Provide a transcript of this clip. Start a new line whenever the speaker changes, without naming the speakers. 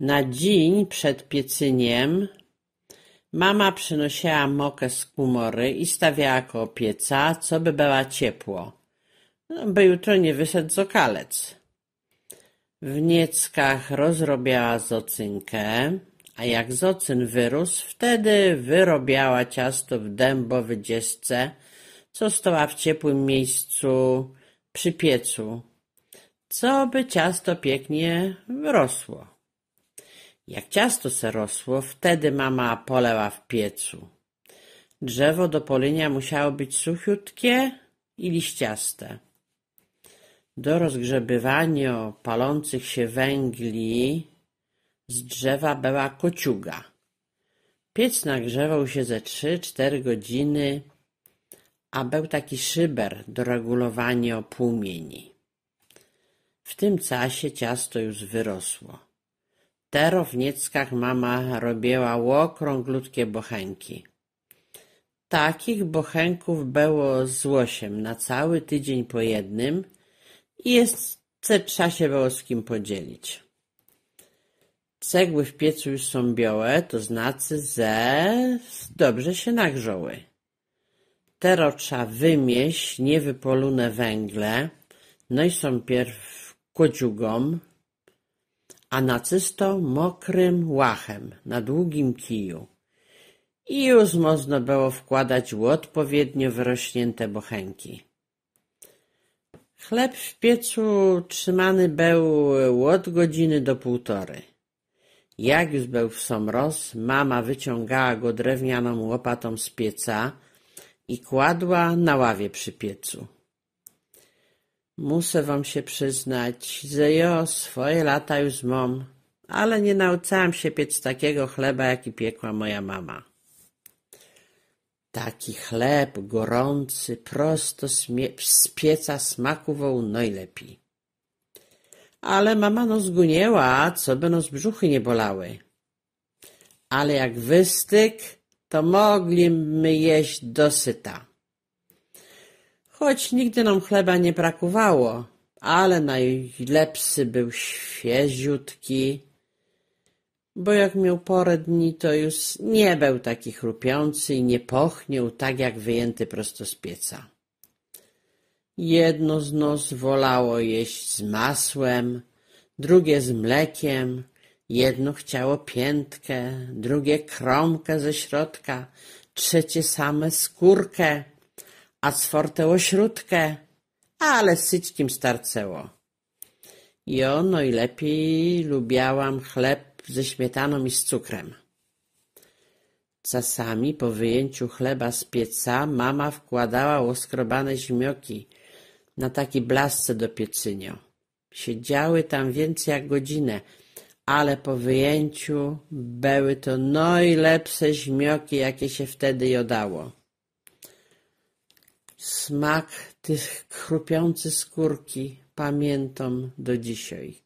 Na dzień przed piecyniem mama przynosiła mokę z kumory i stawiała koło pieca, co by była ciepło, no, by jutro nie wyszedł z okalec. W Nieckach rozrobiała zocynkę, a jak zocyn wyrósł, wtedy wyrobiała ciasto w dębowy dziesce, co stała w ciepłym miejscu przy piecu, co by ciasto pięknie wyrosło. Jak ciasto se rosło, wtedy mama poleła w piecu. Drzewo do polenia musiało być suchiutkie i liściaste. Do rozgrzebywania palących się węgli z drzewa była kociuga. Piec nagrzewał się ze trzy, cztery godziny, a był taki szyber do regulowania płomieni. W tym czasie ciasto już wyrosło. Tero w Nieckach mama robiła łokrąglutkie bochenki. Takich bochenków było z łosiem na cały tydzień po jednym i jeszcze trza się było z kim podzielić. Cegły w piecu już są białe, to znaczy, że dobrze się nagrzoły. Tero trza wymieść niewypolune węgle, no i są pierw kociugom, a nacysto mokrym łachem na długim kiju. I już można było wkładać u odpowiednio wyrośnięte bochenki. Chleb w piecu trzymany był od godziny do półtory. Jak już był w somros, mama wyciągała go drewnianą łopatą z pieca i kładła na ławie przy piecu. Muszę wam się przyznać, że jo swoje lata już mam, ale nie nauczałam się piec takiego chleba, jaki piekła moja mama. Taki chleb gorący, prosto z pieca smakował najlepiej. Ale mama no gunięła, co by nos brzuchy nie bolały. Ale jak wystyk, to mogliśmy jeść dosyta choć nigdy nam chleba nie brakowało, ale najlepszy był świeziutki, bo jak miał porę dni, to już nie był taki chrupiący i nie pochnił tak jak wyjęty prosto z pieca. Jedno z nos wolało jeść z masłem, drugie z mlekiem, jedno chciało piętkę, drugie kromkę ze środka, trzecie same skórkę a sforteło śródkę, ale syćkim starceło. Jo, no i lepiej lubiałam chleb ze śmietaną i z cukrem. Czasami po wyjęciu chleba z pieca mama wkładała oskrobane zmioki na taki blasce do piecynio. Siedziały tam więcej jak godzinę, ale po wyjęciu były to najlepsze zmioki jakie się wtedy jodało. Smak tych chrupiący skórki pamiętam do dzisiaj.